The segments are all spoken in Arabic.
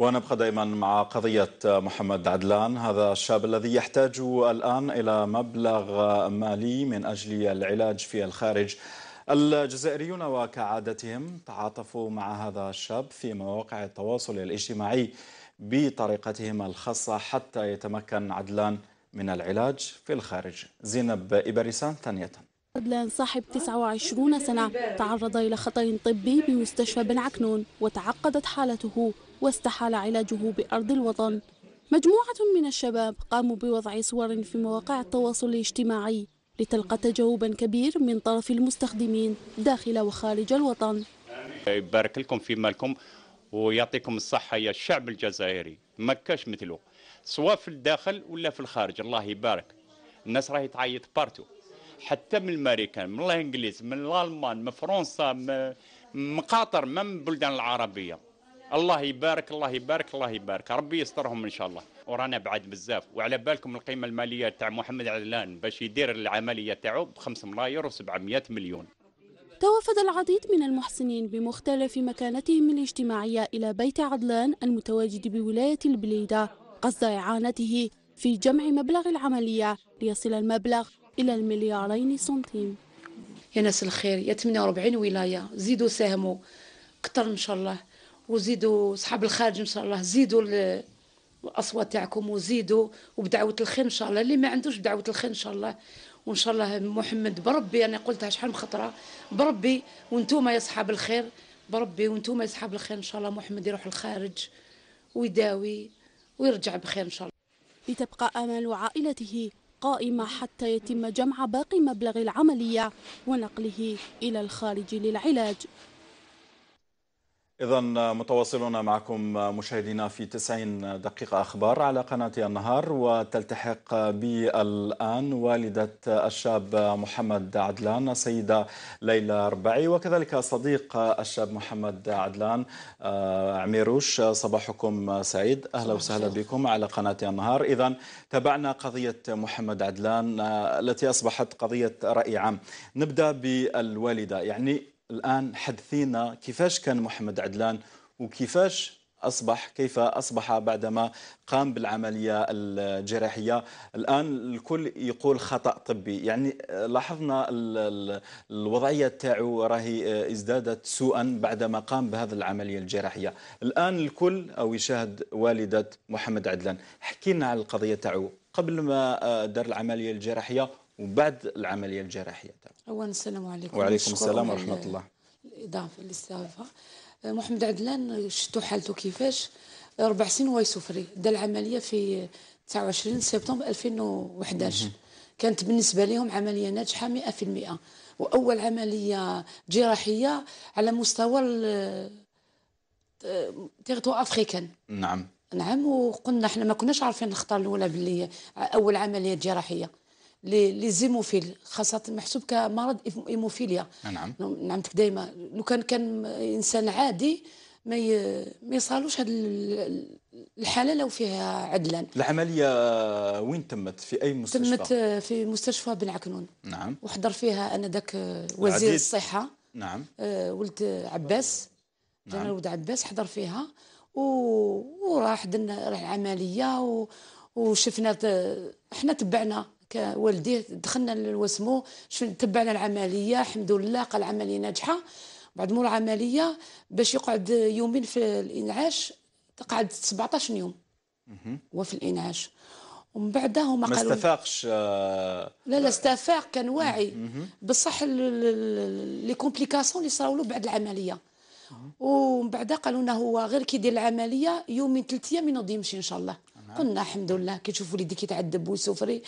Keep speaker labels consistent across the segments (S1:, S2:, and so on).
S1: ونبقى دائما مع قضية محمد عدلان هذا الشاب الذي يحتاج الآن إلى مبلغ مالي من أجل العلاج في الخارج الجزائريون وكعادتهم تعاطفوا مع هذا الشاب في مواقع التواصل الاجتماعي بطريقتهم الخاصة حتى يتمكن عدلان من العلاج في الخارج زينب إبريسان ثانية
S2: عدلان صاحب 29 سنة تعرض إلى خطر طبي بمستشفى بن عكنون وتعقدت حالته واستحال علاجه بأرض الوطن مجموعة من الشباب قاموا بوضع صور في مواقع التواصل الاجتماعي لتلقى تجاوبا كبير من طرف المستخدمين داخل وخارج الوطن
S3: يبارك لكم في مالكم ويعطيكم الصحة يا الشعب الجزائري ما كاش مثله سواء في الداخل ولا في الخارج الله يبارك الناس راهي تعيط بارتو حتى من الماريكان من الانجليز من الالمان من فرنسا من قطر من البلدان العربيه الله يبارك الله يبارك الله يبارك ربي يسترهم ان شاء الله ورانا بعد بزاف وعلى بالكم القيمه الماليه تاع محمد علان باش يدير العمليه تاعو ب 5 ملاير و700 مليون
S2: توافد العديد من المحسنين بمختلف مكانتهم الاجتماعيه الى بيت عدلان المتواجد بولايه البليده قصد اعانته في جمع مبلغ العمليه ليصل المبلغ الى المليارين سنتيم يا ناس الخير يا 48 ولايه زيدوا ساهموا كتر ان شاء الله
S4: وزيدوا صحاب الخارج ان شاء الله زيدوا الاصوات تاعكم وزيدوا وبدعوه الخير ان شاء الله اللي ما عندوش دعوه الخير ان شاء الله وان شاء الله محمد بربي انا قلتها شحال من خطره بربي وانتم يا اصحاب الخير بربي وانتم يا اصحاب الخير ان شاء الله
S2: محمد يروح الخارج ويداوي ويرجع بخير ان شاء الله لتبقى امال عائلته قائمة حتى يتم جمع باقي مبلغ العملية ونقله إلى الخارج للعلاج
S1: إذا متواصلون معكم مشاهدينا في 90 دقيقة أخبار على قناة النهار وتلتحق بي الآن والدة الشاب محمد عدلان السيدة ليلى ربعي وكذلك صديق الشاب محمد عدلان آه، عميروش صباحكم سعيد أهلا وسهلا بكم على قناة النهار إذا تابعنا قضية محمد عدلان آه، التي أصبحت قضية رأي عام نبدأ بالوالدة يعني الآن حدثينا كيفاش كان محمد عدلان وكيفاش أصبح كيف أصبح بعدما قام بالعملية الجراحية الآن الكل يقول خطأ طبي يعني لاحظنا الوضعية تاعو راهي ازدادت سوءا بعدما قام بهذه العملية الجراحية الآن الكل أو يشاهد والدة محمد عدلان حكينا على القضية تاعو قبل ما آه، دار العملية الجراحية وبعد العمليه الجراحيه
S4: اولا السلام عليكم وعليكم السلام ورحمه الله الاضافه اللي أه، محمد عدلان شتو حالته كيفاش ربع سنين ويسوفري دا العمليه في 29 سبتمبر 2011 كانت بالنسبه لهم عمليه ناجحه 100% واول عمليه جراحيه على مستوى أه، تيغتو افريكان نعم نعم وقلنا احنا ما كناش عارفين نختار الاولى باللي اول عمليه جراحيه ليزيموفيل خاصه محسوب كمرض ايموفيليا آه، نعم نعمتك نعم، دائما لو كان كان انسان عادي ما ما يصالوش هذه الحاله لو فيها عدلان
S1: العمليه وين تمت في اي مستشفى تمت آه،
S4: في مستشفى بن عكنون نعم وحضر فيها انا ذاك وزير الصحه نعم آه، ولد عباس نعم ولد عباس حضر فيها و... وراح درنا العمليه و... وشفنا احنا تبعنا والديه دخلنا للوسمو تبعنا العمليه الحمد لله قال العمليه ناجحه بعد مور العمليه باش يقعد يومين في الانعاش قعد 17 يوم وفي الانعاش ومن بعد هما قالوا ما استفاقش
S1: آه،
S4: لا لا استفاق كان واعي بصح لي كومبليكاسيون اللي صراو له بعد العمليه ومن بعد قالوا لنا هو غير كيدير العمليه يومين ثلاث ايام ينوض يمشي ان شاء الله نعم. قلنا الحمد لله كي تشوف وليدي كيتعذب ويسوفري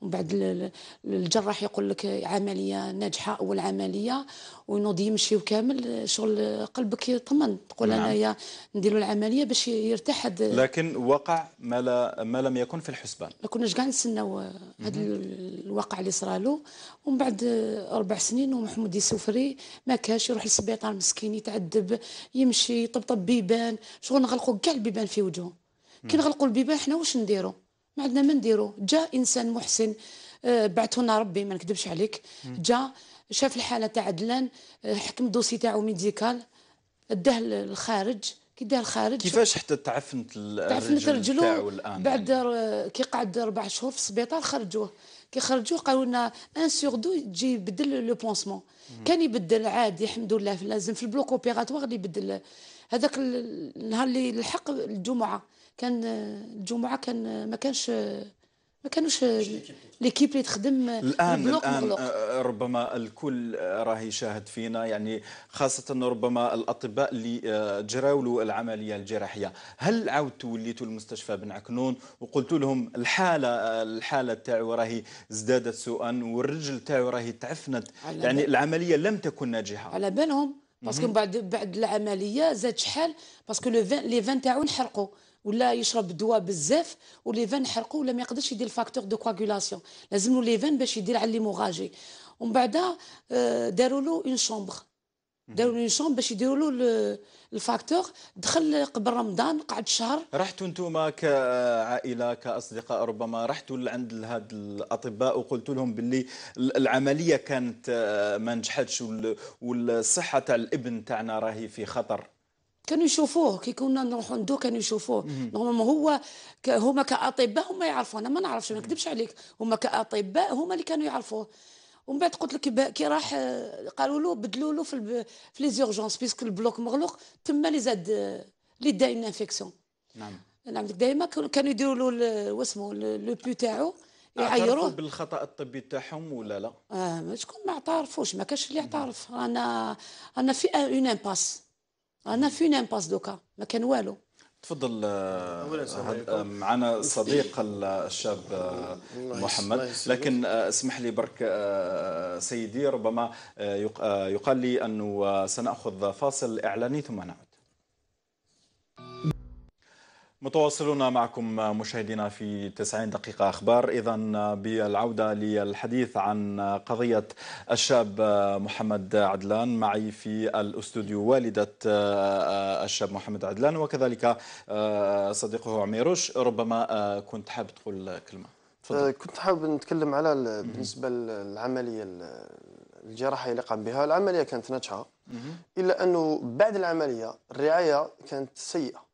S4: ومن بعد الجراح يقول لك عمليه ناجحه اول عمليه وينوض يمشي وكامل شغل قلبك يطمن تقول نعم. انايا نديروا العمليه باش يرتاح لكن
S1: وقع ما, لا ما لم يكن في الحسبان
S4: ما كناش كاع نستناو هذا الواقع اللي صرالو ومن بعد اربع سنين ومحمود يسوفري ما كاش يروح للسبيطار مسكين يتعذب يمشي يطبطب بيبان شغل نغلقوا كاع البيبان في وجهه كي نغلقوا البيبان حنا واش نديروا ما عندنا ما نديروا جا انسان محسن آه، بعثوا لنا ربي ما نكذبش عليك جا شاف الحاله تاع عدلان آه، حكم الدوسي تاعو ميديكال داه للخارج كي داه الخارج كيفاش
S1: حتى تعفنت الرجل تاعو الان بعد
S4: يعني. كي قعد اربع شهور في السبيطار خرجوه كي خرجوه قالوا لنا ان سور دو تجي يبدل لو بونسمون كان يبدل عادي الحمد لله لازم في البلوك اوبيراتوار اللي يبدل هذاك النهار اللي الحق الجمعه كان الجمعه كان ما كانش ما كانوش ليكيب اللي تخدم الان الان
S1: آه، ربما الكل راهي شاهد فينا يعني خاصه ربما الاطباء اللي آه، جراولوا العمليه الجراحيه هل عاودتوا وليتوا المستشفى بن عكنون وقلت لهم الحاله آه، الحاله تاعو راهي ازدادت سوءا والرجل تاعو راهي تعفنت يعني العمليه لم تكن ناجحه
S4: على بالهم باسكو بعد بعد العمليه زاد شحال باسكو لو لي فان تاعو نحرقوا ولا يشرب الدواء بزاف وليفان حرقوا ولا ما يقدرش يدير الفاكتور دو كواغولاسيون لازم له ليفان باش يدير على ليموراجي ومن بعد آه، داروا له اون شومبر داروا له شومبر باش يديروا له الفاكتور دخل قبل رمضان قعد شهر
S1: رحتوا انتم كعائله كاصدقاء ربما رحتوا عند هاد الاطباء وقلت لهم باللي العمليه كانت آه، ما نجحتش والصحه تاع الابن تاعنا راهي في خطر
S4: كانوا يشوفوه كي كنا نروحوا ندو كانوا يشوفوه نورمالمون هو ك... هما كاطباء هما يعرفوه انا ما نعرفش ما نكذبش عليك هما كاطباء هما اللي كانوا يعرفوه ومن بعد قلت لك كي راح قالوا له بدلوا له في الب... في لي زورجونس بيسك البلوك مغلوق تما اللي زاد اللي دا اون انفيكسيون نعم نعم دائما كانوا يديروا له واسمو لو بي تاعو يعيروه
S1: بالخطا الطبي تاعهم ولا لا؟
S4: آه شكون ما اعترفوش ما كانش اللي اعترف رانا رانا في اون امباس رانا فين امباس دوكا ما كان والو
S1: تفضل آه، معنا صديق الشاب آه،
S4: محمد لكن
S1: آه، اسمح لي برك سيدي ربما يقال لي أنه سنأخذ فاصل إعلاني ثم نعود متواصلون معكم مشاهدينا في 90 دقيقة أخبار إذا بالعودة للحديث عن قضية الشاب محمد عدلان معي في الأستوديو والدة الشاب محمد عدلان وكذلك صديقه عميروش ربما كنت حاب تقول كلمة
S5: تفضل. أه، كنت حاب نتكلم على بالنسبة للعملية الجراحة اللي قام بها العملية كانت ناجحة إلا أنه بعد العملية الرعاية كانت سيئة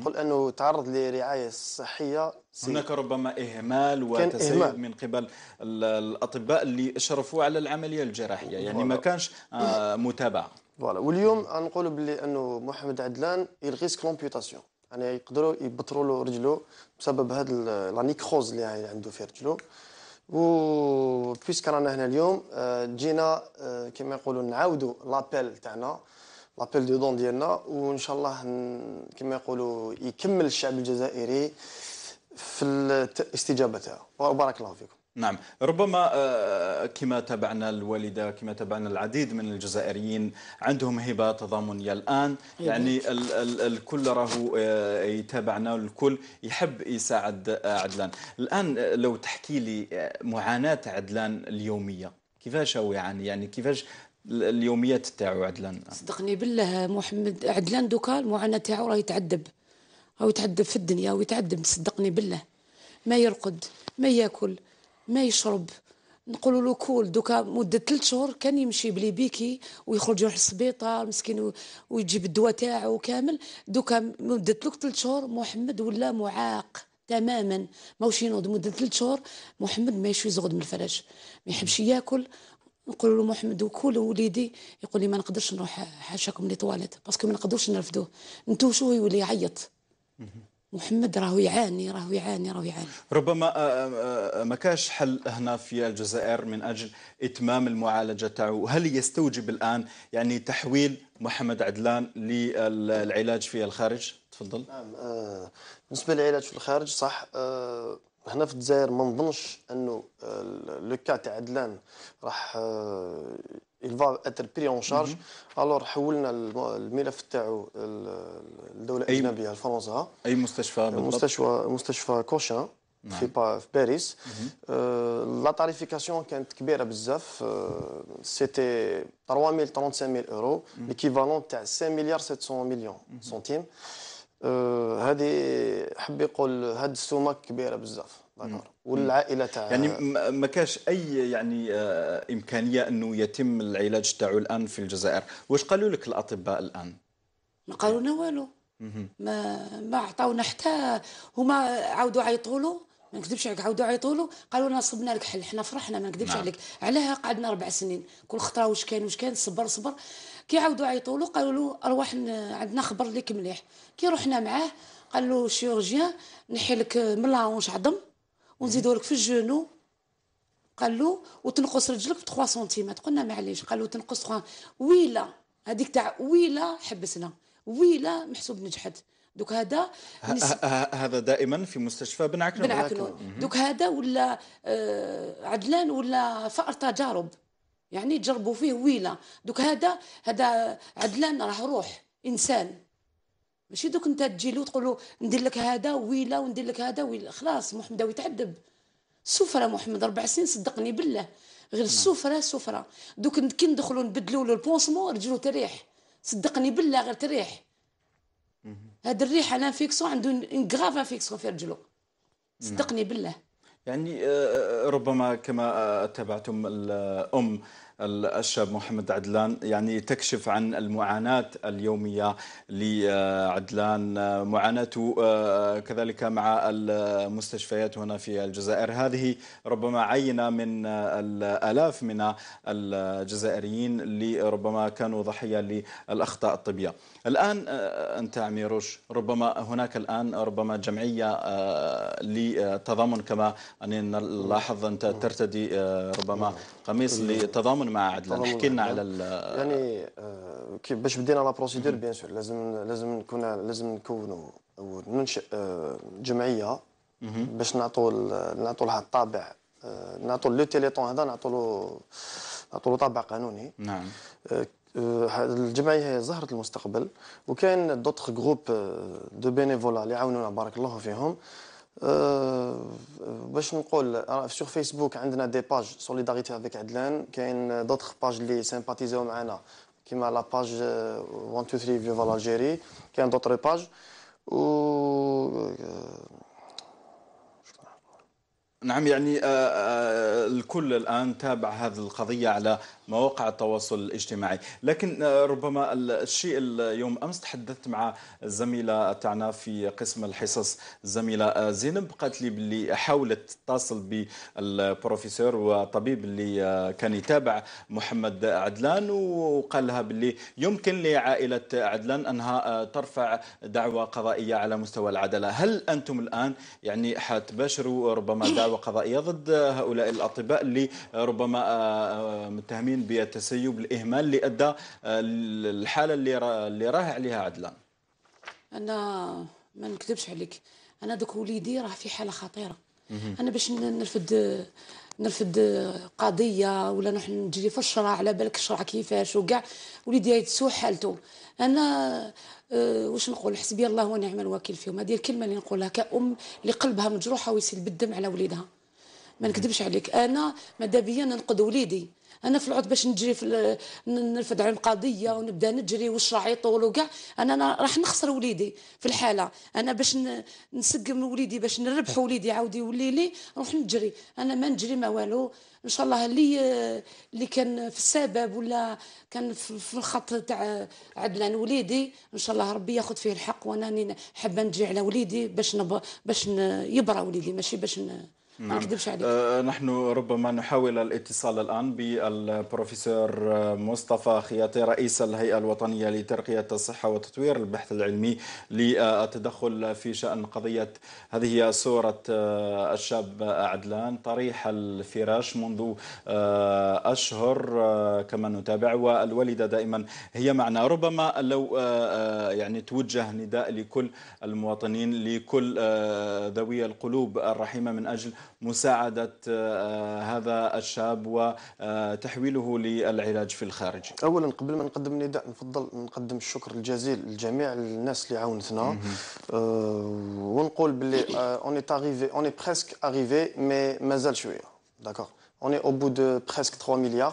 S5: نقول انه تعرض لرعايه صحيه سيئة. هناك
S1: ربما اهمال وتسيب إهمال. من قبل الاطباء اللي اشرفوا على العمليه الجراحيه يعني ما كانش
S5: آه، متابعه فوالا واليوم نقول بلي انه محمد عدلان يلغيسك لومبيوتاسيون يعني يقدروا يبطروا له رجله بسبب هذا لا نيكروز اللي عنده في رجله و بيسك رانا هنا اليوم تجينا آه، آه، كما يقولوا نعاودوا لابيل تاعنا لابيل دو دون ديالنا وان شاء الله كما يقولوا يكمل الشعب الجزائري في الاستجابه تاعه وبارك الله فيكم
S1: نعم ربما آه، كما تابعنا الوالدة كما تابعنا العديد من الجزائريين عندهم هبة تضامنية الآن يعني ال ال الكل راه آه، يتابعنا الكل يحب يساعد آه، عدلان الآن لو تحكي لي معاناة عدلان اليومية كيفاش هو يعاني يعني كيفاش اليوميات تاعو عدلان
S4: صدقني بالله محمد عدلان دوكا المعاناه تاعو راه يتعذب راه يتعذب في الدنيا ويتعذب صدقني بالله ما يرقد ما ياكل ما يشرب نقولوا له كول دوكا مده ثلاث شهور كان يمشي بلي بيكي ويخرج يروح السبيطار مسكين ويجيب الدواء تاعو كامل دوكا مده ثلاث شهور محمد ولا معاق تماما ماهوش ينوض مده ثلاث شهور محمد ما يشوي يزغد من الفراش ما يحبش ياكل نقول له محمد وكل وليدي يقول لي ما نقدرش نروح حاشاكم لي طواليت باسكو ما نقدروش نرفدوه شو يولي يعيط محمد راهو يعاني راهو يعاني راهو يعاني
S1: ربما آه، آه، آه، ما كاش حل هنا في الجزائر من اجل اتمام المعالجه تاعو هل يستوجب الان يعني تحويل محمد عدلان للعلاج في الخارج
S5: تفضل نعم بالنسبه للعلاج في الخارج صح هنا في الجزائر ما نظنش انه آه، لو كا تاع عدلان راح آه، il va être pris en charge mhm. alors حولنا الملف تاعو للدوله الاجنبيه لفرنسا اي مستشفى بالضبط مستشفى مستشفى كوشان في نعم. باريس لا mhm. آه، تاريفيكاسيون كانت كبيره بزاف سيتي 3000 35000 اورو ليكيفالون تاع 5 مليار 700 مليون سنتيم آه، هذه حب يقول هاد السومه كبيره بزاف والعائله تاع يعني
S1: ما كاش اي يعني آه، امكانيه انه يتم العلاج تاعو الان في الجزائر واش قالوا لك الاطباء الان
S4: ما قالوا لنا والو ما ما عطاونا حتى هما عاودوا عيطوا له ما نكذبش عليك عاودوا عيطوا له قالوا لنا صبنا لك حل حنا فرحنا ما نكذبش نعم. عليك علاه قعدنا اربع سنين كل خطره واش كان واش كان صبر صبر كي عاودوا عيطوا له قالوا له ارواح عندنا خبر لك مليح كي رحنا معاه قال له الشيرجيان نحي لك من لاونج عظم ونزيدوا لك في الجنو قال له وتنقص رجلك ب 3 سنتيمتر قلنا معليش قال له تنقص 3 ويلا هذيك تاع ويلا حبسنا ويلا محسوب نجحت دوك هذا
S1: هذا دائما في مستشفى بن عكنون بن عكنون دوك
S4: هذا ولا آه، عدلان ولا فأر تجارب يعني تجربوا فيه ويله دوك هذا هذا عدلان راه روح انسان ماشي دوك انت تجي له تقول له ندير لك هذا ويله وندير لك هذا ويله خلاص محمداوي تعذب سفره محمد ربع سنين صدقني بالله غير السفره نعم. سفره دوك كي ندخلوا نبدلوا له البونسمون رجلو تريح صدقني بالله غير تريح هاد الريح انا انفيكسيون عنده غراف انفيكسيون في رجلو نعم. صدقني بالله
S1: يعني آه، آه، ربما كما آه، تابعتم الام الشاب محمد عدلان يعني تكشف عن المعاناة اليومية لعدلان معاناته آه، كذلك مع المستشفيات هنا في الجزائر هذه ربما عينة من الآلاف من الجزائريين اللي ربما كانوا ضحية للأخطاء الطبية الآن آه، أنت عميروش ربما هناك الآن ربما جمعية آه، لتضامن كما أن نلاحظ أنت ترتدي ربما قميص نعم. لتضامن مع عدل احكي لنا نعم.
S5: على يعني آه، باش بدينا لا بروسيدور بيان سور لازم لازم نكون لازم نكونوا وننشئ آه، جمعيه باش نعطوا نعطوا لها الطابع آه، نعطوا لو تيليتون هذا نعطوا له نعطوا له طابع قانوني نعم الجمعيه هي زهره المستقبل وكاين دوطخ جروب دو بينيفولا اللي عاونونا بارك الله فيهم أه باش نقول سور فيسبوك عندنا دي باج سوليداريتي افيك عدلان كاين دوطخ باج اللي سيمباتيزيو معنا كيما لا باج 1 2 3 فيفا لالجيري كاين دوطر باج و آه،
S1: نعم يعني آه، آه، آه، الكل الآن تابع هذه القضية على مواقع التواصل الاجتماعي لكن ربما الشيء اليوم أمس تحدثت مع الزميلة تاعنا في قسم الحصص الزميلة زينب قالت لي باللي حاولت تتصل بالبروفيسور وطبيب اللي كان يتابع محمد عدلان وقال لها باللي يمكن لعائلة عدلان أنها ترفع دعوة قضائية على مستوى العدالة هل أنتم الآن يعني حتباشروا ربما دعوة وقضائيه ضد هؤلاء الأطباء اللي ربما آه، آه، متهمين بالتسيب الإهمال اللي أدى آه، الحالة اللي اللي راه عليها عدلان
S4: أنا ما نكذبش عليك أنا دوك وليدي راه في حالة خطيرة أنا باش نرفد نرفد قضيه ولا نروح نجري في الشرع على بالك الشرع كيفاش وكاع وليدي يتسوى حالته انا أه واش نقول حسبي الله ونعم الوكيل فيهم هذه الكلمه اللي نقولها كأم اللي قلبها مجروحه ويسيل بالدم على وليدها ما نكذبش عليك انا ماذا بيا ننقد وليدي انا في العود باش نجري في نرفد عن قضيه ونبدا نجري والشرع يطول وكاع انا, أنا راح نخسر وليدي في الحاله انا باش نسقم وليدي باش نربح وليدي يعاود يولي لي نروح نجري انا ما نجري ما والو ان شاء الله اللي اللي كان في السبب ولا كان في الخط تاع عدلان وليدي ان شاء الله ربي ياخذ فيه الحق وانا حابه نجي على وليدي باش باش يبرى وليدي ماشي باش
S6: نعم.
S1: عليك آه نحن ربما نحاول الاتصال الآن بالبروفيسور مصطفى خياطي رئيس الهيئة الوطنية لترقية الصحة وتطوير البحث العلمي للتدخل في شأن قضية هذه صورة آه، الشاب عدلان طريح الفراش منذ آه، أشهر آه، كما نتابع والوالدة دائما هي معنا ربما لو يعني توجه نداء لكل المواطنين لكل ذوي القلوب الرحيمة من أجل
S5: مساعدة آه، هذا الشاب وتحويله للعلاج في الخارج أولا قبل ما نقدم النداء نفضل نقدم الشكر الجزيل لجميع الناس اللي عاونتنا آه، ونقول باللي اوني اي اوني اون بريسك اريفي مي مازال شوية داكور اوني او بو دو بريسك 3 مليار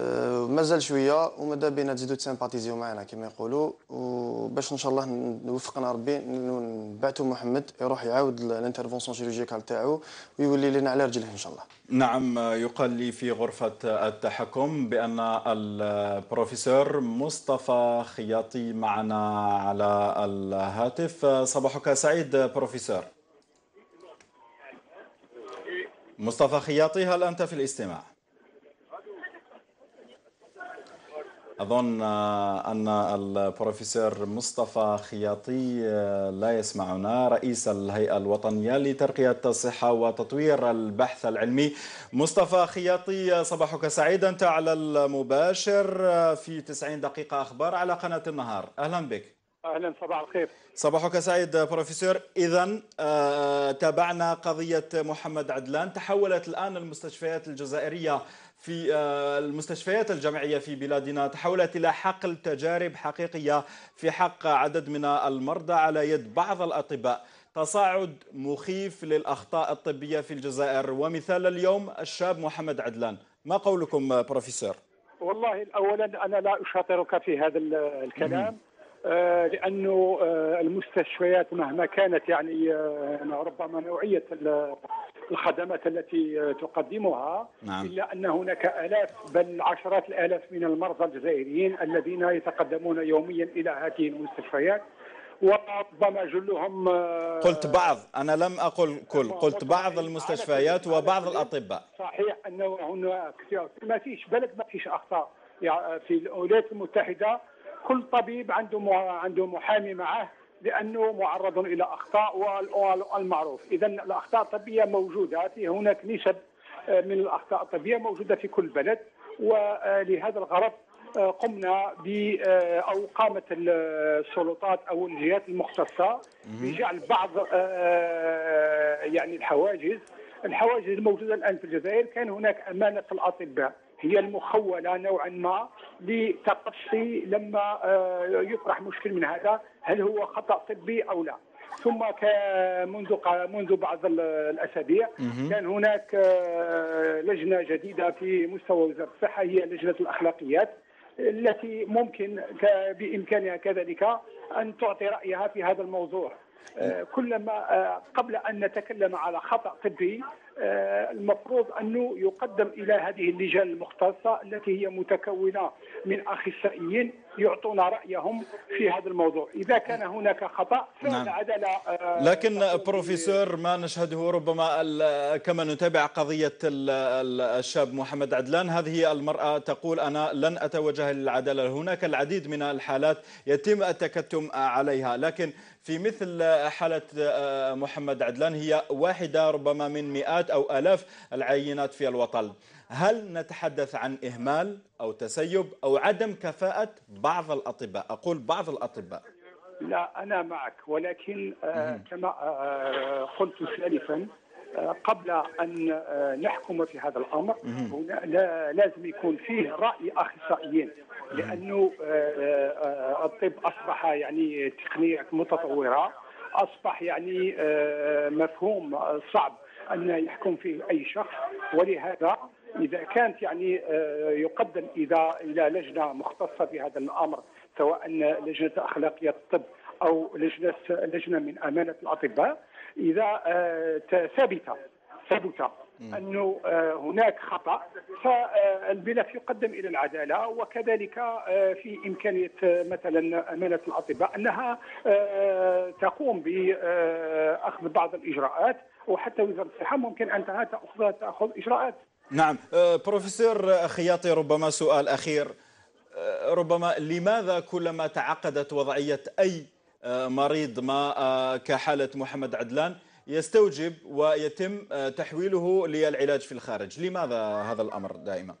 S5: أه، مازال شويه وماذا بينا تزيدوا تسامباتيزيو معنا كما يقولوا وباش ان شاء الله نوفقنا ربي نبعثوا محمد يروح يعاود الانترفونسيون شيرورجيكال تاعو ويولي لنا على رجله ان شاء الله
S1: نعم يقال لي في غرفه التحكم بان البروفيسور مصطفى خياطي معنا على الهاتف صباحك سعيد بروفيسور مصطفى خياطي هل انت في الاستماع أظن أن البروفيسور مصطفى خياطي آه، لا يسمعنا رئيس الهيئة الوطنية لترقية الصحة وتطوير البحث العلمي مصطفى خياطي آه، صباحك سعيد أنت على المباشر آه، في 90 دقيقة أخبار على قناة النهار أهلا بك اهلا صباح الخير صباحك سعيد بروفيسور اذا آه، تابعنا قضيه محمد عدلان تحولت الان المستشفيات الجزائريه في آه، المستشفيات الجامعية في بلادنا تحولت إلى حقل تجارب حقيقية في حق عدد من المرضى على يد بعض الأطباء تصاعد مخيف للأخطاء الطبية في الجزائر ومثال اليوم الشاب محمد عدلان ما قولكم آه، بروفيسور؟
S6: والله
S3: أولا أنا لا أشاطرك في هذا الكلام آه، لانه آه، المستشفيات مهما كانت يعني آه، ربما نوعيه الخدمات التي تقدمها نعم. الا ان هناك الاف بل عشرات الالاف من المرضى الجزائريين الذين يتقدمون يوميا الى هذه المستشفيات وربما جلهم قلت بعض
S1: انا لم اقل كل قلت بعض المستشفيات وبعض الاطباء
S3: صحيح انه هناك ما فيش بلد ما فيش اخطاء يعني في الولايات المتحده كل طبيب عنده عنده محامي معه لانه معرض الى اخطاء والمعروف اذا الاخطاء الطبيه موجوده في هناك نسب آه، من الاخطاء الطبيه موجوده في كل بلد ولهذا الغرض آه، قمنا ب آه، او قامت السلطات او الجهات المختصه بجعل بعض يعني الحواجز الحواجز الموجوده الان في الجزائر كان هناك امانه الاطباء هي المخولة نوعا ما لتقصي لما آه، يطرح مشكل من هذا هل هو خطأ طبي أو لا ثم منذ منذ بعض الاسابيع كان هناك آه، لجنه جديده في مستوى وزاره الصحه هي لجنه الاخلاقيات التي ممكن بامكانها كذلك ان تعطي رايها في هذا الموضوع آه، كلما قبل ان نتكلم على خطا طبي آه، المفروض انه يقدم الى هذه اللجان المختصه التي هي متكونه من اخصائيين يعطون رايهم في هذا الموضوع، اذا كان هناك خطا فالعداله نعم. آه، لكن
S1: بروفيسور ما نشهده ربما كما نتابع قضيه الشاب محمد عدلان هذه المراه تقول انا لن اتوجه للعداله، هناك العديد من الحالات يتم التكتم عليها، لكن في مثل حاله آه، محمد عدلان هي واحده ربما من مئات مئات أو آلاف العينات في الوطن هل نتحدث عن إهمال أو تسيب أو عدم كفاءة بعض الأطباء أقول بعض الأطباء لا أنا
S3: معك ولكن آه، كما آه، قلت سالفا آه، قبل أن نحكم في هذا الأمر لازم يكون فيه رأي أخصائيين لأنه الطب أصبح يعني تقنية متطورة أصبح يعني مفهوم صعب ان يحكم فيه اي شخص ولهذا اذا كانت يعني آه، يقدم اذا الى لجنه مختصه في هذا الامر سواء لجنه اخلاقيات الطب او لجنه لجنه من امانه الاطباء اذا آه، ثبت ثبت انه آه، هناك خطا فالملف يقدم الى العداله وكذلك في امكانيه مثلا امانه الاطباء انها تقوم باخذ بعض الاجراءات وحتى وزاره الصحه ممكن ان
S1: تاخذ تاخذ اجراءات. نعم أه، بروفيسور خياطي ربما سؤال اخير أه، ربما لماذا كلما تعقدت وضعيه اي أه، مريض ما كحاله محمد عدلان يستوجب ويتم تحويله للعلاج في الخارج لماذا هذا الامر دائما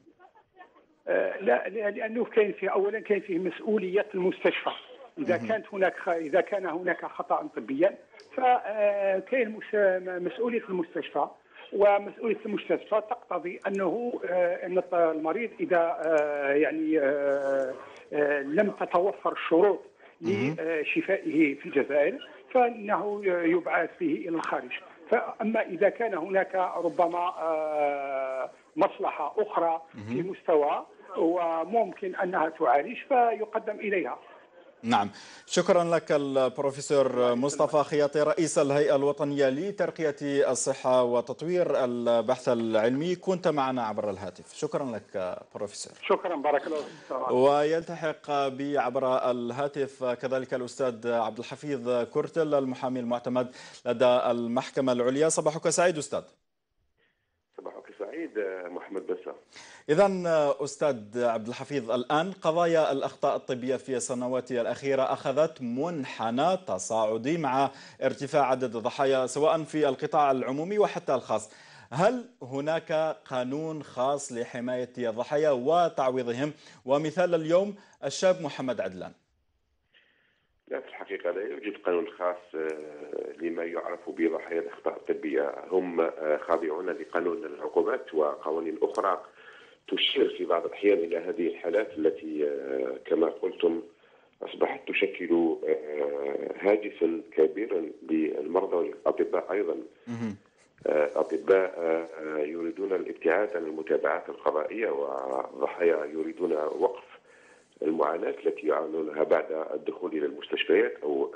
S1: لا
S3: لانه كاين فيه اولا كاين فيه مسؤوليه المستشفى اذا كانت هناك خ... اذا كان هناك خطا طبيا فكاين مش... مسؤوليه المستشفى ومسؤوليه المستشفى تقتضي انه آه، ان المريض اذا آه، يعني آه، لم تتوفر الشروط لشفائه في الجزائر فانه يبعث به الى الخارج فاما اذا كان هناك ربما مصلحه اخرى في مستوى وممكن انها تعالج فيقدم اليها
S1: نعم شكرا لك البروفيسور مصطفى خياطي رئيس الهيئة الوطنية لترقية الصحة وتطوير البحث العلمي كنت معنا عبر الهاتف شكرا لك بروفيسور شكرا بارك الله فيك ويلتحق بي عبر الهاتف كذلك الأستاذ عبد الحفيظ كرتل المحامي المعتمد لدى المحكمة العليا صباحك سعيد أستاذ
S6: صباحك سعيد محمد بس
S1: إذا آه، أستاذ عبد الحفيظ الآن قضايا الأخطاء الطبية في السنوات الأخيرة أخذت منحنى تصاعدي مع ارتفاع عدد الضحايا سواء في القطاع العمومي وحتى الخاص هل هناك قانون خاص لحماية الضحايا وتعويضهم ومثال اليوم الشاب محمد عدلان
S6: لا في الحقيقة لا يوجد قانون خاص آه، لما يعرف بضحايا الأخطاء الطبية هم آه، خاضعون لقانون العقوبات وقوانين أخرى تشير في بعض الأحيان إلى هذه الحالات التي آه، كما قلتم أصبحت تشكل آه، هاجسا كبيرا للمرضى والأطباء أيضا آه، أطباء يريدون الابتعاد عن المتابعات القضائية وضحايا يريدون وقف المعاناة التي يعانونها بعد الدخول إلى المستشفيات أو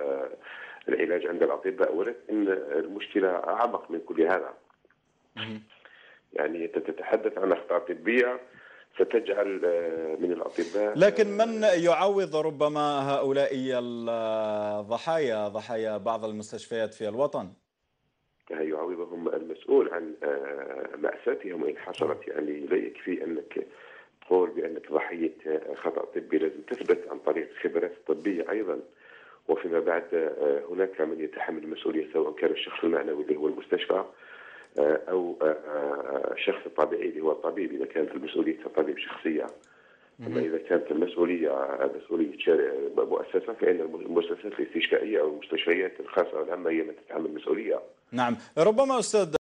S6: العلاج عند الأطباء ولكن المشكلة أعمق من كل هذا يعني أنت تتحدث عن أخطاء طبية ستجعل آه، من الاطباء لكن
S1: من يعوض ربما هؤلاء الضحايا ضحايا بعض المستشفيات في الوطن؟
S6: يعوضهم المسؤول عن آه، مأساتهم وإن حصلت يعني لا يكفي أنك تقول بأنك ضحية آه، خطأ طبي لازم تثبت عن طريق خبرات طبية أيضا وفيما بعد هناك من يتحمل المسؤولية سواء كان الشخص المعنوي اللي هو المستشفى آه، او آه، آه، شخص طبيعي اللي هو الطبيب اذا كانت المسؤوليه الطبيب شخصيه اما اذا كانت المسؤوليه مسؤوليه شارع مؤسسه فان المؤسسات الاستشفائيه او المستشفيات الخاصه والعامه هي من تتحمل المسؤوليه.
S1: نعم، ربما استاذ